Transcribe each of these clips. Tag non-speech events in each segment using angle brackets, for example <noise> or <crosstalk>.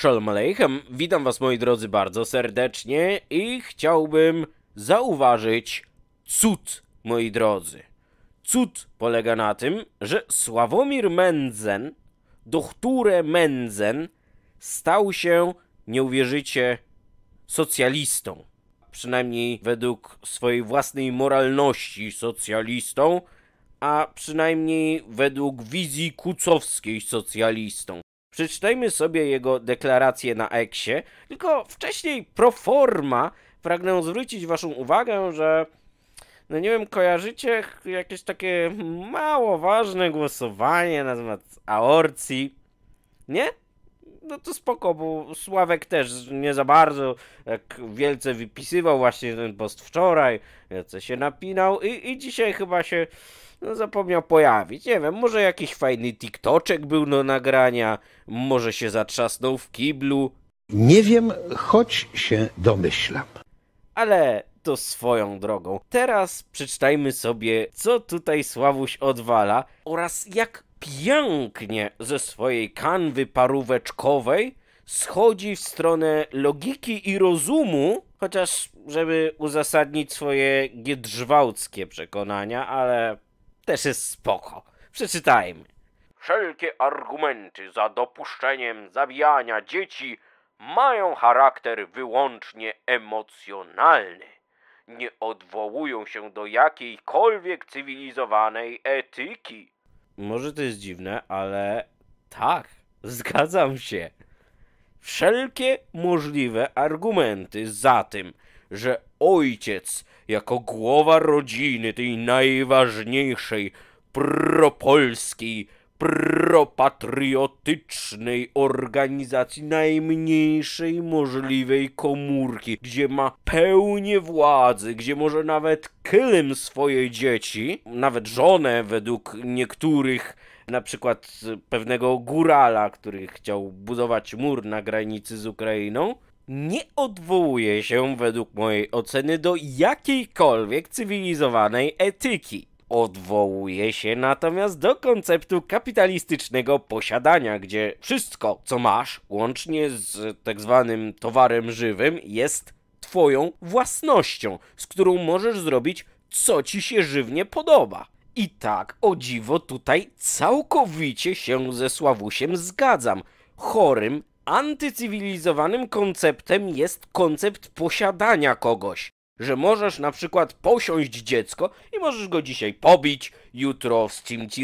Shalom Aleichem, witam was moi drodzy bardzo serdecznie i chciałbym zauważyć cud, moi drodzy. Cud polega na tym, że Sławomir Mendzen, dochture Mendzen, stał się, nie uwierzycie, socjalistą. Przynajmniej według swojej własnej moralności socjalistą, a przynajmniej według wizji kucowskiej socjalistą. Przeczytajmy sobie jego deklarację na eksie, tylko wcześniej pro forma pragnę zwrócić waszą uwagę, że no nie wiem, kojarzycie jakieś takie mało ważne głosowanie na temat aorcji? Nie? No to spoko, bo Sławek też nie za bardzo jak wielce wypisywał właśnie ten post wczoraj, co się napinał i, i dzisiaj chyba się no, zapomniał pojawić. Nie wiem, może jakiś fajny TikToczek był do nagrania, może się zatrzasnął w kiblu. Nie wiem, choć się domyślam. Ale to swoją drogą. Teraz przeczytajmy sobie, co tutaj Sławuś odwala oraz jak pięknie ze swojej kanwy paróweczkowej schodzi w stronę logiki i rozumu, chociaż żeby uzasadnić swoje giedrzwałckie przekonania, ale też jest spoko. Przeczytajmy. Wszelkie argumenty za dopuszczeniem zabijania dzieci mają charakter wyłącznie emocjonalny. Nie odwołują się do jakiejkolwiek cywilizowanej etyki. Może to jest dziwne, ale tak, <laughs> zgadzam się. Wszelkie możliwe argumenty za tym, że ojciec jako głowa rodziny, tej najważniejszej, propolskiej, propatriotycznej organizacji najmniejszej możliwej komórki, gdzie ma pełnię władzy, gdzie może nawet kylem swoje dzieci, nawet żonę według niektórych na przykład pewnego górala, który chciał budować mur na granicy z Ukrainą, nie odwołuje się według mojej oceny do jakiejkolwiek cywilizowanej etyki. Odwołuje się natomiast do konceptu kapitalistycznego posiadania, gdzie wszystko, co masz, łącznie z tak zwanym towarem żywym, jest twoją własnością, z którą możesz zrobić, co ci się żywnie podoba. I tak, o dziwo, tutaj całkowicie się ze Sławusiem zgadzam. Chorym Antycywilizowanym konceptem jest koncept posiadania kogoś. Że możesz na przykład posiąść dziecko i możesz go dzisiaj pobić, jutro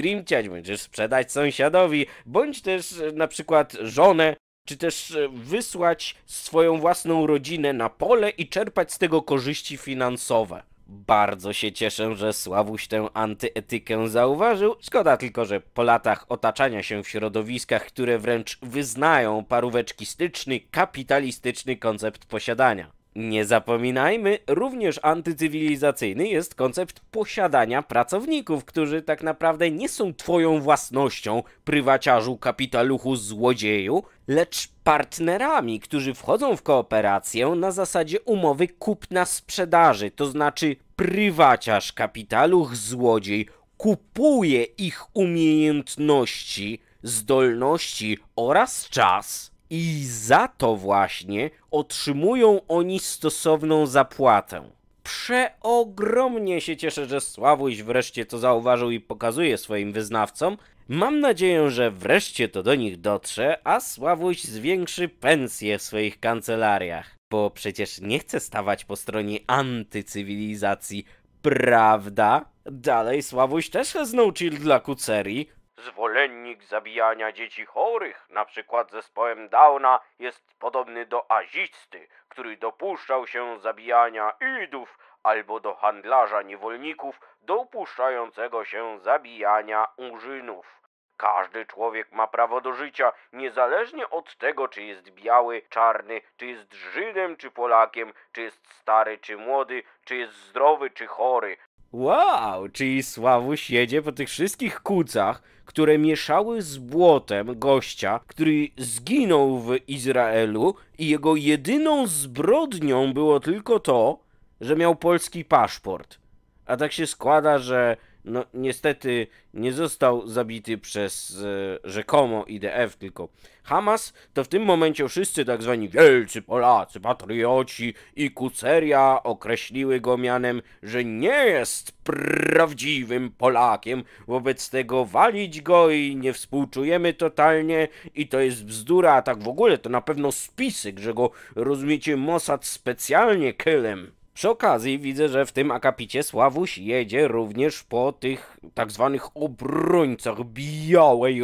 rimciać, będziesz sprzedać sąsiadowi, bądź też e, na przykład żonę, czy też e, wysłać swoją własną rodzinę na pole i czerpać z tego korzyści finansowe. Bardzo się cieszę, że Sławuś tę antyetykę zauważył. Szkoda tylko, że po latach otaczania się w środowiskach, które wręcz wyznają paróweczkistyczny, kapitalistyczny koncept posiadania. Nie zapominajmy, również antycywilizacyjny jest koncept posiadania pracowników, którzy tak naprawdę nie są twoją własnością, prywaciarzu, kapitaluchu, złodzieju, lecz partnerami, którzy wchodzą w kooperację na zasadzie umowy kupna-sprzedaży, to znaczy prywaciarz kapitaluch złodziej kupuje ich umiejętności, zdolności oraz czas i za to właśnie otrzymują oni stosowną zapłatę. Przeogromnie się cieszę, że Sławuś wreszcie to zauważył i pokazuje swoim wyznawcom. Mam nadzieję, że wreszcie to do nich dotrze, a Sławuś zwiększy pensję w swoich kancelariach bo przecież nie chce stawać po stronie antycywilizacji, prawda? Dalej Sławuś też znucił dla kucerii. Zwolennik zabijania dzieci chorych, na przykład zespołem Downa, jest podobny do azisty, który dopuszczał się zabijania idów, albo do handlarza niewolników, dopuszczającego się zabijania urzynów. Każdy człowiek ma prawo do życia, niezależnie od tego, czy jest biały, czarny, czy jest Żydem, czy Polakiem, czy jest stary, czy młody, czy jest zdrowy, czy chory. Wow, czyli Sławuś jedzie po tych wszystkich kucach, które mieszały z błotem gościa, który zginął w Izraelu i jego jedyną zbrodnią było tylko to, że miał polski paszport. A tak się składa, że no niestety nie został zabity przez e, rzekomo IDF, tylko Hamas, to w tym momencie wszyscy tak zwani wielcy Polacy, patrioci i kuceria określiły go mianem, że nie jest prawdziwym Polakiem, wobec tego walić go i nie współczujemy totalnie i to jest bzdura, a tak w ogóle to na pewno spisek, że go rozumiecie Mossad specjalnie kylem przy okazji widzę, że w tym akapicie Sławuś jedzie również po tych tak zwanych obrońcach białej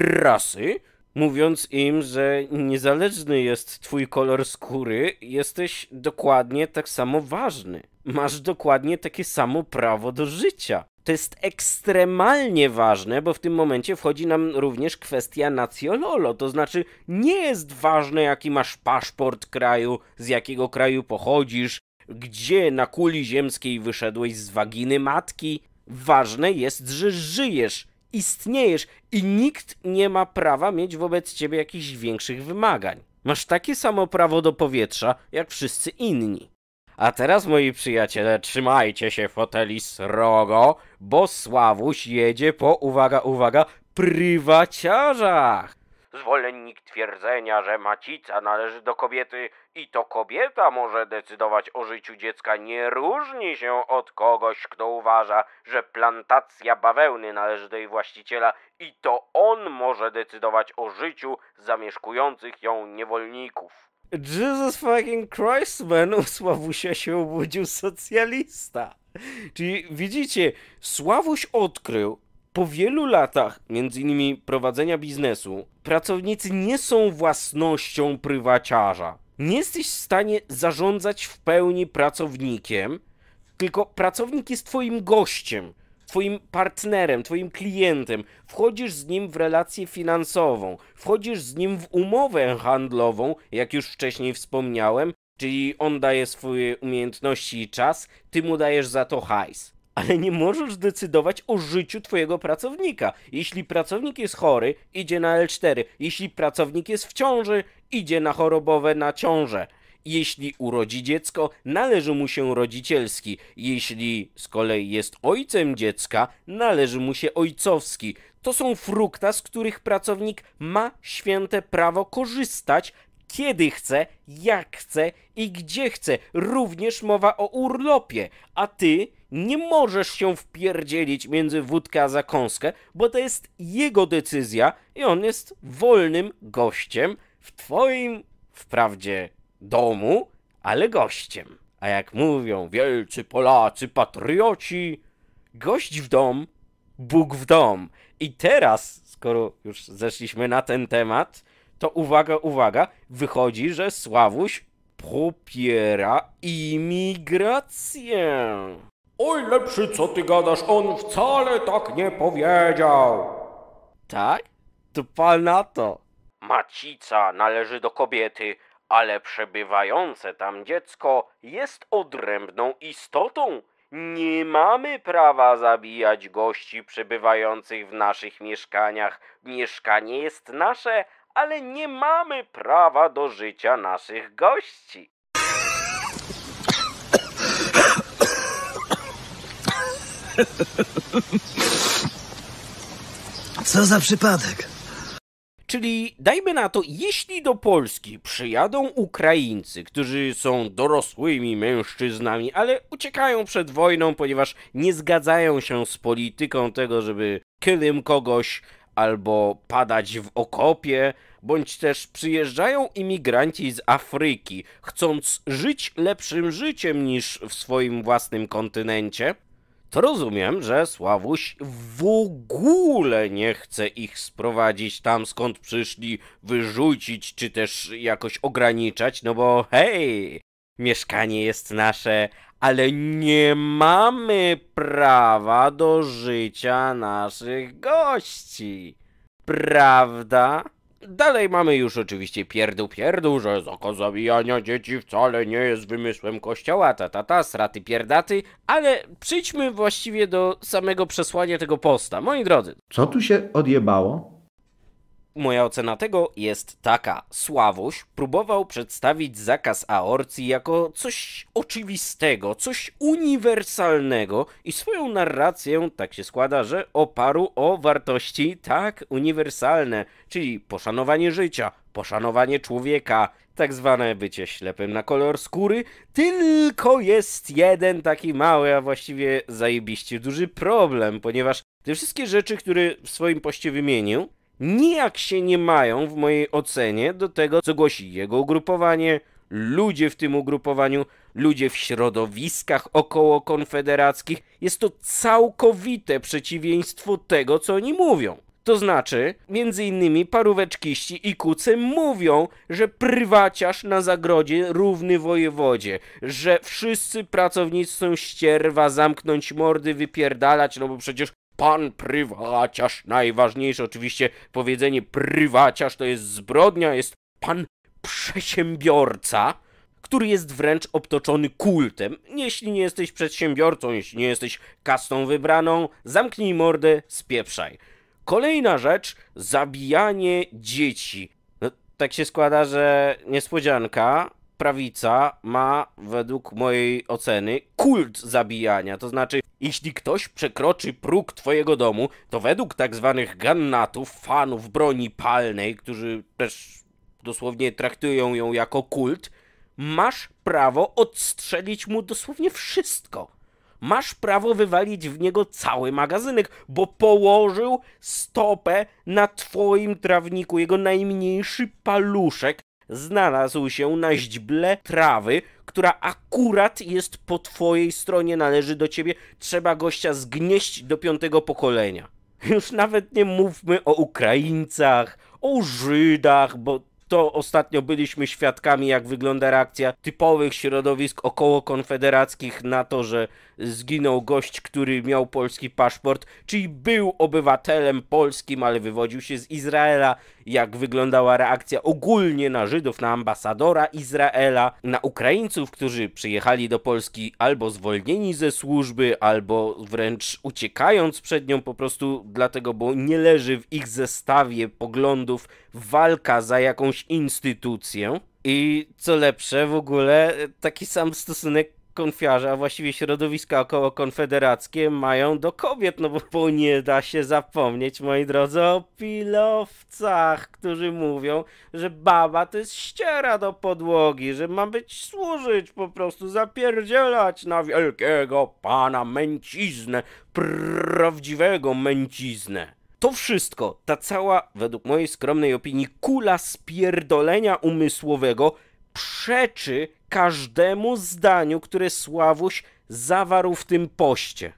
rasy, mówiąc im, że niezależny jest twój kolor skóry, jesteś dokładnie tak samo ważny. Masz dokładnie takie samo prawo do życia. To jest ekstremalnie ważne, bo w tym momencie wchodzi nam również kwestia nacjololo, to znaczy nie jest ważne jaki masz paszport kraju, z jakiego kraju pochodzisz, gdzie na kuli ziemskiej wyszedłeś z waginy matki. Ważne jest, że żyjesz, istniejesz i nikt nie ma prawa mieć wobec ciebie jakichś większych wymagań. Masz takie samo prawo do powietrza, jak wszyscy inni. A teraz, moi przyjaciele, trzymajcie się foteli srogo, bo Sławuś jedzie po, uwaga, uwaga, prywaciarzach! zwolennik twierdzenia, że macica należy do kobiety i to kobieta może decydować o życiu dziecka, nie różni się od kogoś, kto uważa, że plantacja bawełny należy do jej właściciela i to on może decydować o życiu zamieszkujących ją niewolników. Jesus fucking Christ, man, u Sławusia się obudził socjalista. Czyli widzicie, Sławuś odkrył, po wielu latach, między innymi prowadzenia biznesu, pracownicy nie są własnością prywaciarza. Nie jesteś w stanie zarządzać w pełni pracownikiem, tylko pracownik jest twoim gościem, twoim partnerem, twoim klientem. Wchodzisz z nim w relację finansową, wchodzisz z nim w umowę handlową, jak już wcześniej wspomniałem, czyli on daje swoje umiejętności i czas, ty mu dajesz za to hajs ale nie możesz decydować o życiu twojego pracownika. Jeśli pracownik jest chory, idzie na L4. Jeśli pracownik jest w ciąży, idzie na chorobowe na ciążę. Jeśli urodzi dziecko, należy mu się rodzicielski. Jeśli z kolei jest ojcem dziecka, należy mu się ojcowski. To są frukta, z których pracownik ma święte prawo korzystać, kiedy chce, jak chce i gdzie chce. Również mowa o urlopie, a ty nie możesz się wpierdzielić między wódkę a zakąskę, bo to jest jego decyzja i on jest wolnym gościem w twoim, wprawdzie, domu, ale gościem. A jak mówią wielcy Polacy, patrioci, gość w dom, Bóg w dom. I teraz, skoro już zeszliśmy na ten temat, to uwaga, uwaga, wychodzi, że Sławuś popiera imigrację. Oj, lepszy, co ty gadasz, on wcale tak nie powiedział. Tak? To pal na to. Macica należy do kobiety, ale przebywające tam dziecko jest odrębną istotą. Nie mamy prawa zabijać gości przebywających w naszych mieszkaniach. Mieszkanie jest nasze, ale nie mamy prawa do życia naszych gości. Co za przypadek. Czyli dajmy na to, jeśli do Polski przyjadą Ukraińcy, którzy są dorosłymi mężczyznami, ale uciekają przed wojną, ponieważ nie zgadzają się z polityką tego, żeby kylim kogoś albo padać w okopie, bądź też przyjeżdżają imigranci z Afryki, chcąc żyć lepszym życiem niż w swoim własnym kontynencie, to rozumiem, że Sławuś w ogóle nie chce ich sprowadzić tam, skąd przyszli, wyrzucić czy też jakoś ograniczać, no bo hej, mieszkanie jest nasze, ale nie mamy prawa do życia naszych gości. Prawda? Dalej mamy już oczywiście pierdół pierdół, że zakaz zabijania dzieci wcale nie jest wymysłem kościoła, ta ta ta, straty pierdaty, ale przyjdźmy właściwie do samego przesłania tego posta. Moi drodzy. Co tu się odjebało? Moja ocena tego jest taka. Sławuś próbował przedstawić zakaz aorcji jako coś oczywistego, coś uniwersalnego i swoją narrację, tak się składa, że oparł o wartości tak uniwersalne, czyli poszanowanie życia, poszanowanie człowieka, tak zwane bycie ślepym na kolor skóry, tylko jest jeden taki mały, a właściwie zajebiście duży problem, ponieważ te wszystkie rzeczy, które w swoim poście wymienił, nijak się nie mają w mojej ocenie do tego, co głosi jego ugrupowanie, ludzie w tym ugrupowaniu, ludzie w środowiskach około konfederackich. Jest to całkowite przeciwieństwo tego, co oni mówią. To znaczy, między innymi paróweczkiści i kuce mówią, że prywaciarz na zagrodzie równy wojewodzie, że wszyscy pracownicy są ścierwa, zamknąć mordy, wypierdalać, no bo przecież pan prywaciarz. Najważniejsze oczywiście powiedzenie prywaciarz to jest zbrodnia, jest pan przedsiębiorca, który jest wręcz obtoczony kultem. Jeśli nie jesteś przedsiębiorcą, jeśli nie jesteś kastą wybraną, zamknij mordę, spieprzaj. Kolejna rzecz, zabijanie dzieci. No, tak się składa, że niespodzianka, prawica ma według mojej oceny kult zabijania. To znaczy jeśli ktoś przekroczy próg twojego domu, to według tak zwanych gannatów, fanów broni palnej, którzy też dosłownie traktują ją jako kult, masz prawo odstrzelić mu dosłownie wszystko. Masz prawo wywalić w niego cały magazynek, bo położył stopę na twoim trawniku. Jego najmniejszy paluszek znalazł się na źdźble trawy, która akurat jest po twojej stronie, należy do ciebie. Trzeba gościa zgnieść do piątego pokolenia. Już nawet nie mówmy o Ukraińcach, o Żydach, bo to ostatnio byliśmy świadkami, jak wygląda reakcja typowych środowisk około konfederackich na to, że zginął gość, który miał polski paszport, czyli był obywatelem polskim, ale wywodził się z Izraela. Jak wyglądała reakcja ogólnie na Żydów, na ambasadora Izraela, na Ukraińców, którzy przyjechali do Polski albo zwolnieni ze służby, albo wręcz uciekając przed nią po prostu dlatego, bo nie leży w ich zestawie poglądów walka za jakąś instytucję. I co lepsze, w ogóle taki sam stosunek konfiarze, a właściwie środowiska około konfederackie mają do kobiet, no bo nie da się zapomnieć, moi drodzy, o pilowcach, którzy mówią, że baba to jest ściera do podłogi, że ma być służyć, po prostu zapierdzielać na wielkiego pana męciznę, prawdziwego męciznę to wszystko, ta cała, według mojej skromnej opinii, kula spierdolenia umysłowego przeczy każdemu zdaniu, które Sławuś zawarł w tym poście.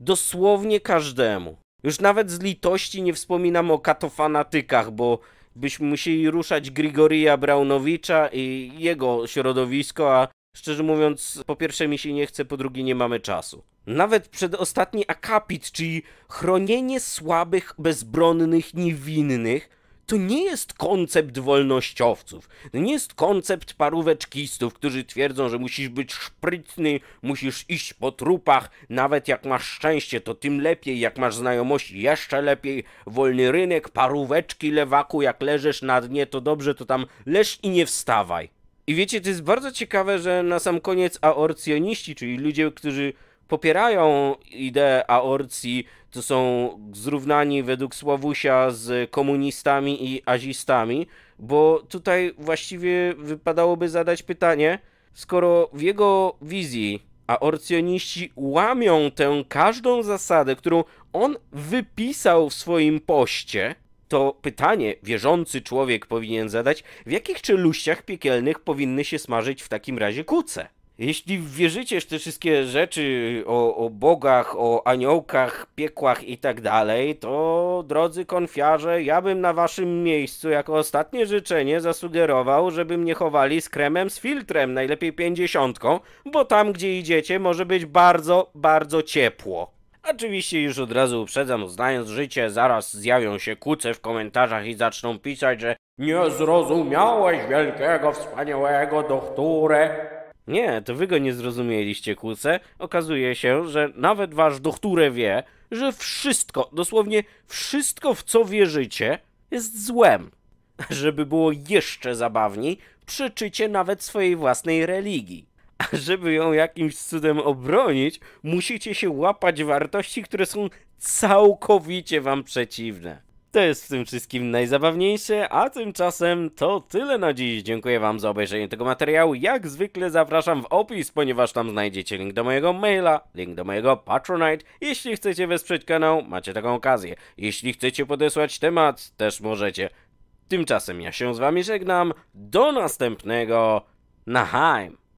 Dosłownie każdemu. Już nawet z litości nie wspominam o katofanatykach, bo byśmy musieli ruszać Grigoria Braunowicza i jego środowisko, a szczerze mówiąc, po pierwsze mi się nie chce, po drugie nie mamy czasu. Nawet przedostatni akapit, czyli chronienie słabych, bezbronnych, niewinnych, to nie jest koncept wolnościowców, to nie jest koncept paróweczkistów, którzy twierdzą, że musisz być szprytny, musisz iść po trupach, nawet jak masz szczęście, to tym lepiej, jak masz znajomości, jeszcze lepiej, wolny rynek, paróweczki, lewaku, jak leżysz na dnie, to dobrze, to tam leż i nie wstawaj. I wiecie, to jest bardzo ciekawe, że na sam koniec aorcjoniści, czyli ludzie, którzy popierają ideę aorcji, to są zrównani według Sławusia z komunistami i azistami, bo tutaj właściwie wypadałoby zadać pytanie, skoro w jego wizji aorcjoniści łamią tę każdą zasadę, którą on wypisał w swoim poście, to pytanie wierzący człowiek powinien zadać, w jakich czeluściach piekielnych powinny się smażyć w takim razie kuce? Jeśli wierzycie w te wszystkie rzeczy o, o bogach, o aniołkach, piekłach i tak dalej, to drodzy konfiarze, ja bym na waszym miejscu jako ostatnie życzenie zasugerował, żeby mnie chowali z kremem z filtrem, najlepiej pięćdziesiątką, bo tam gdzie idziecie może być bardzo, bardzo ciepło. Oczywiście już od razu uprzedzam, znając życie, zaraz zjawią się kuce w komentarzach i zaczną pisać, że nie zrozumiałeś wielkiego, wspaniałego doktore. Nie, to wy go nie zrozumieliście, kuce. Okazuje się, że nawet wasz doktorę wie, że wszystko, dosłownie wszystko, w co wierzycie, jest złem. <laughs> Żeby było jeszcze zabawniej, przeczycie nawet swojej własnej religii. A żeby ją jakimś cudem obronić, musicie się łapać wartości, które są całkowicie wam przeciwne. To jest w tym wszystkim najzabawniejsze, a tymczasem to tyle na dziś. Dziękuję Wam za obejrzenie tego materiału. Jak zwykle zapraszam w opis, ponieważ tam znajdziecie link do mojego maila, link do mojego Patronite. Jeśli chcecie wesprzeć kanał, macie taką okazję. Jeśli chcecie podesłać temat, też możecie. Tymczasem ja się z Wami żegnam. Do następnego. Na heim.